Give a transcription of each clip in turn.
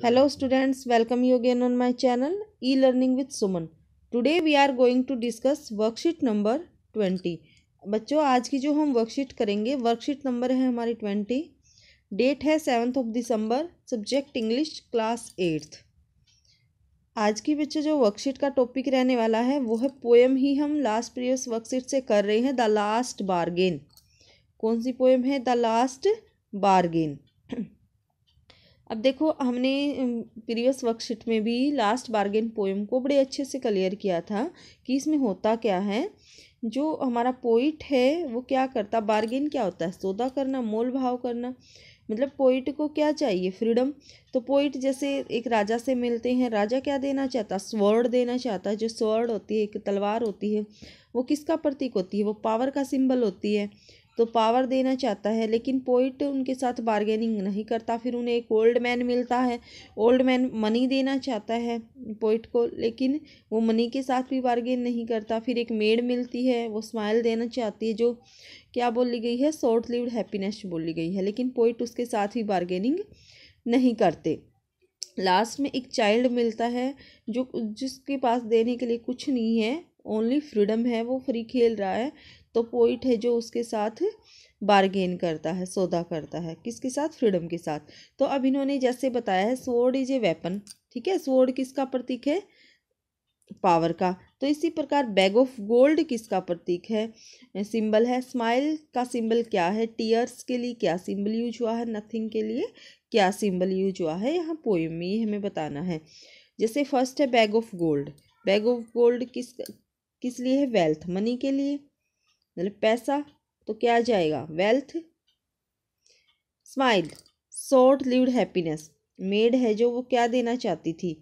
Hello students, welcome you again on my channel e-learning with Suman. Today we are going to discuss worksheet number 20. बच्चों आज की जो हम worksheet करेंगे worksheet number है हमारी ट्वेंटी डेट है seventh of December subject English class eighth आज की बच्चों जो वर्कशीट का टॉपिक रहने वाला है वो है पोएम ही हम लास्ट प्रीवियस वर्कशीट से कर रहे हैं द लास्ट बारगेन कौन सी पोएम है द लास्ट बारगेन अब देखो हमने प्रीवियस वर्कशीट में भी लास्ट बार्गेन पोएम को बड़े अच्छे से क्लियर किया था कि इसमें होता क्या है जो हमारा पोइट है वो क्या करता बार्गेन क्या होता है सौदा करना मोल भाव करना मतलब पोइट को क्या चाहिए फ्रीडम तो पोइट जैसे एक राजा से मिलते हैं राजा क्या देना चाहता स्वर्ड देना चाहता है जो स्वर्ड होती है एक तलवार होती है वो किसका प्रतीक होती है वो पावर का सिंबल होती है तो पावर देना चाहता है लेकिन पोइट उनके साथ बार्गेनिंग नहीं करता फिर उन्हें एक ओल्ड मैन मिलता है ओल्ड मैन मनी देना चाहता है पोइट को लेकिन वो मनी के साथ भी बार्गेन नहीं करता फिर एक मेड मिलती है वो स्माइल देना चाहती है जो क्या बोली गई है शॉर्ट लिव्ड हैप्पीनेस बोली गई है लेकिन पोइट उसके साथ ही बार्गेनिंग नहीं करते लास्ट में एक चाइल्ड मिलता है जो जिसके पास देने के लिए कुछ नहीं है ओनली फ्रीडम है वो फ्री खेल रहा है तो पोइट है जो उसके साथ बारगेन करता है सौदा करता है किसके साथ फ्रीडम के साथ तो अब इन्होंने जैसे बताया है स्वर्ड इज ए वेपन ठीक है स्वर्ड किसका प्रतीक है पावर का तो इसी प्रकार बैग ऑफ गोल्ड किसका प्रतीक है सिंबल है स्माइल का सिंबल क्या है टीयर्स के लिए क्या सिंबल यूज हुआ है नथिंग के लिए क्या सिंबल यूज हुआ है यहाँ पोइम में हमें बताना है जैसे फर्स्ट है bag of gold bag of gold किस किस लिए है वेल्थ मनी के लिए मतलब पैसा तो क्या आ जाएगा wealth smile short lived happiness maid है जो वो क्या देना चाहती थी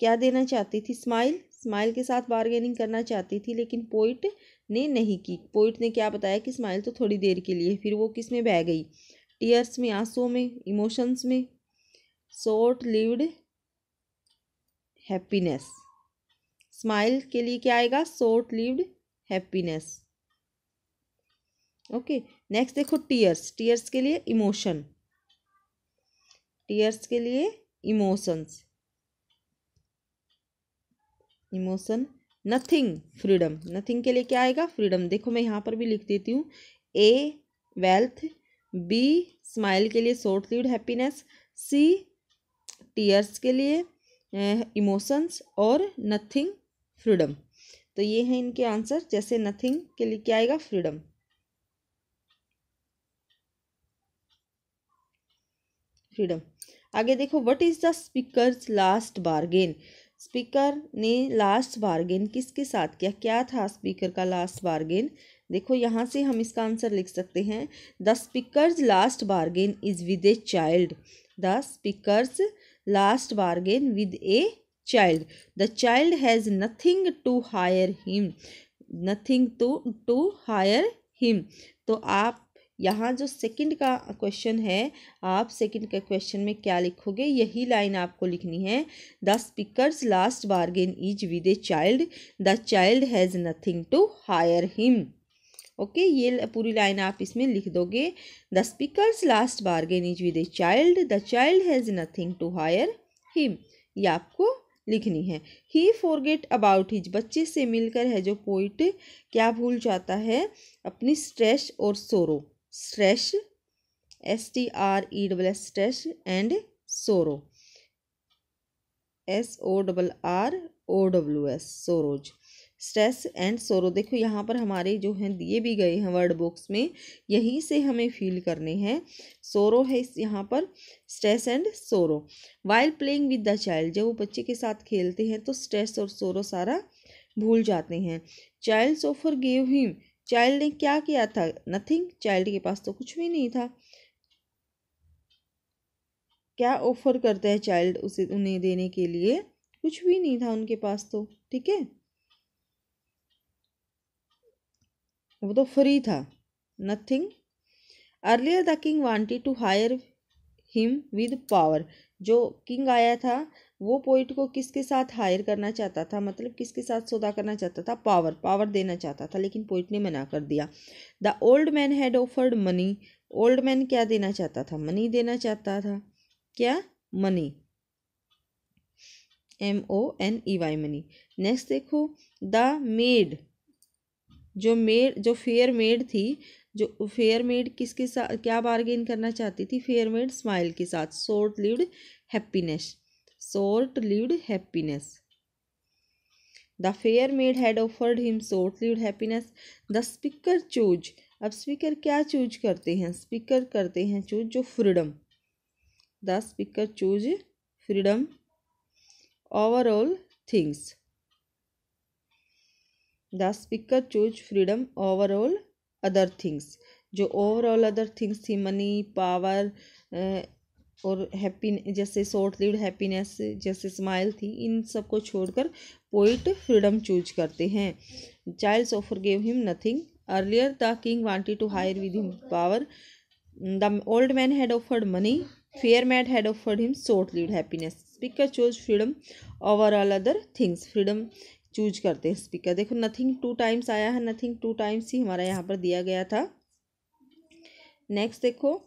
क्या देना चाहती थी स्माइल स्माइल के साथ बार्गेनिंग करना चाहती थी लेकिन पोइट ने नहीं की पोइट ने क्या बताया कि स्माइल तो थोड़ी देर के लिए फिर वो किस में बह गई टीयर्स में आंसुओं में इमोशंस में शॉर्ट लिव्ड हैप्पीनेस स्माइल के लिए क्या आएगा short lived happiness okay next देखो टीयर्स टीयर्स के लिए इमोशन टीयर्स के लिए emotions emotion nothing freedom nothing के लिए क्या आएगा फ्रीडम देखो मैं यहाँ पर भी लिख देती हूँ ए वेल्थ बी स्माइल के लिए short lived happiness C tears के लिए इमोशंस eh, और नथिंग फ्रीडम तो ये हैं इनके आंसर जैसे नथिंग के लिए क्या आएगा फ्रीडम फ्रीडम आगे देखो what is the speaker last bargain speaker ने लास्ट बार्गेन किसके साथ किया क्या था स्पीकर का लास्ट बार्गेन देखो यहाँ से हम इसका आंसर लिख सकते हैं the speaker's last bargain is with a child the speaker's last bargain with a child the child has nothing to hire him nothing to to hire him तो आप यहाँ जो सेकंड का क्वेश्चन है आप सेकंड के क्वेश्चन में क्या लिखोगे यही लाइन आपको लिखनी है the speaker's last bargain is with a child the child has nothing to hire him okay ये पूरी लाइन आप इसमें लिख दोगे the speaker's last bargain is with a child the child has nothing to hire him ये आपको लिखनी है ही फॉरगेट अबाउट हिज बच्चे से मिलकर है जो पोइट क्या भूल जाता है अपनी स्ट्रेस और sorrow E stress S T R E double S stress and sorrow S O double R O W S sorrows stress and sorrow देखो यहाँ पर हमारे जो हैं दिए भी गए हैं वर्ड बॉक्स में यहीं से हमें फील करने हैं सोरो है इस यहाँ पर stress and sorrow while playing with the child जब वो बच्चे के साथ खेलते हैं तो स्ट्रेस और सोरो सारा भूल जाते हैं child offer gave him child ने क्या किया था नथिंग चाइल्ड के पास तो कुछ भी नहीं था क्या ऑफर करता है चाइल्ड उसे उन्हें देने के लिए कुछ भी नहीं था उनके पास तो ठीक है वो तो फ्री था nothing earlier the king wanted to hire him with power जो किंग आया था वो पोइट को किसके साथ हायर करना चाहता था मतलब किसके साथ सौदा करना चाहता था पावर पावर देना चाहता था लेकिन पोइट ने मना कर दिया the old man had offered money old man क्या देना चाहता था मनी देना चाहता था क्या money M O N E Y money next देखो द मेड जो मेड जो फेयर मेड थी जो फेयर मेड किसके साथ क्या बार्गेन करना चाहती थी फेयर मेड स्माइल के साथ short lived happiness short lived happiness. The fair maid had offered him short lived happiness. The speaker chose. अब स्पीकर क्या चूज करते हैं स्पीकर करते हैं चूज जो freedom the speaker choose freedom overall things the speaker choose freedom overall other things जो overall other things थी money power और हैप्पी जैसे शॉर्ट लिव्ड हैप्पीनेस जैसे स्माइल थी इन सब को छोड़कर पोइट फ्रीडम चूज करते हैं child's offer gave him nothing earlier the king wanted to hire with him power the old man had offered money fair maid had offered him short lived happiness speaker choose freedom over all other things freedom choose करते हैं speaker देखो nothing two times आया है nothing two times ही हमारा यहाँ पर दिया गया था नेक्स्ट देखो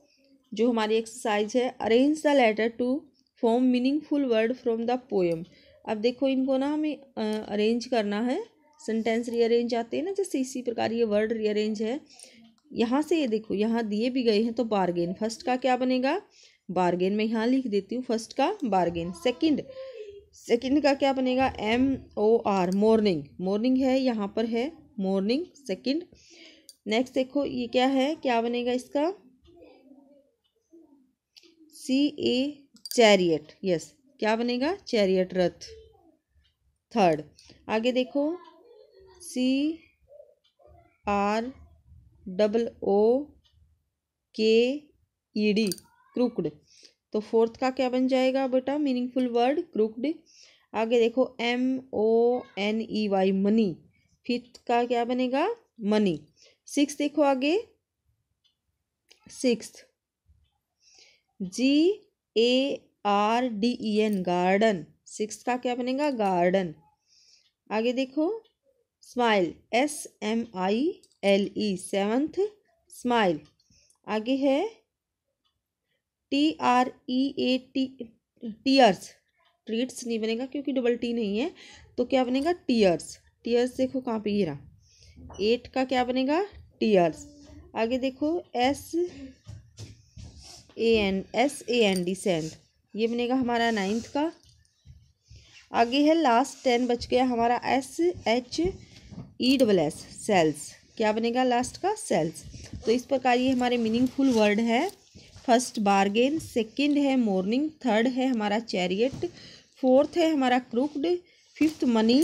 जो हमारी एक्सरसाइज है arrange the letter to form meaningful word from the poem अब देखो इनको ना हमें अरेंज करना है सेंटेंस रीअरेंज आते हैं ना जैसे इसी प्रकार ये वर्ड रीअरेंज है यहाँ से ये देखो यहाँ दिए भी गए हैं तो बारगेन फर्स्ट का क्या बनेगा बारगेन मैं यहाँ लिख देती हूँ फर्स्ट का बारगेन सेकंड सेकंड का क्या बनेगा M O R morning morning है यहाँ पर है मॉर्निंग सेकंड नेक्स्ट देखो ये क्या है क्या बनेगा इसका सी ए चैरियट यस क्या बनेगा चैरियट रथ थर्ड आगे देखो सी आर डबल ओ के ई डी क्रूकड तो फोर्थ का क्या बन जाएगा बेटा मीनिंगफुल वर्ड क्रूकड आगे देखो M O N E Y money fifth का क्या बनेगा मनी सिक्स देखो आगे six G A R D E N garden six का क्या बनेगा गार्डन आगे देखो smile S M I L E seventh smile आगे है T R E A T tears treats नहीं बनेगा क्योंकि डबल टी नहीं है तो क्या बनेगा टीयर्स टीयर्स देखो कहाँ पे ये रहा एट का क्या बनेगा टीयर्स आगे देखो S A N S A N D sand ये बनेगा हमारा नाइन्थ का आगे है लास्ट टेन बच गया हमारा S H E double S shells क्या बनेगा लास्ट का सेल्स तो इस प्रकार ये हमारे मीनिंगफुल वर्ड है फर्स्ट बारगेन सेकंड है मॉर्निंग थर्ड है हमारा चैरियट फोर्थ है हमारा क्रूक्ड फिफ्थ मनी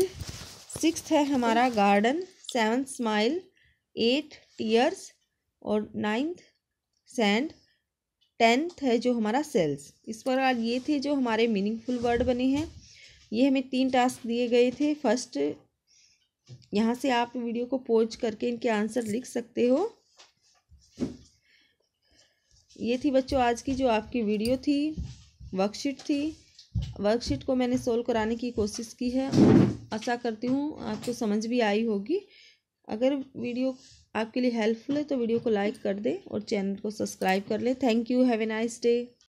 सिक्स है हमारा garden seven smile eight tears और नाइन्थ सेंड टेंथ है जो हमारा सेल्स इस प्रकार ये थे जो हमारे मीनिंगफुल वर्ड बने हैं ये हमें तीन टास्क दिए गए थे फर्स्ट यहाँ से आप वीडियो को पोज करके इनके आंसर लिख सकते हो ये थी बच्चों आज की जो आपकी वीडियो थी वर्कशीट थी वर्कशीट को मैंने सोल्व कराने की कोशिश की है आशा करती हूँ आपको समझ भी आई होगी अगर वीडियो आपके लिए हेल्पफुल है तो वीडियो को लाइक कर दें और चैनल को सब्सक्राइब कर लें thank you have a nice day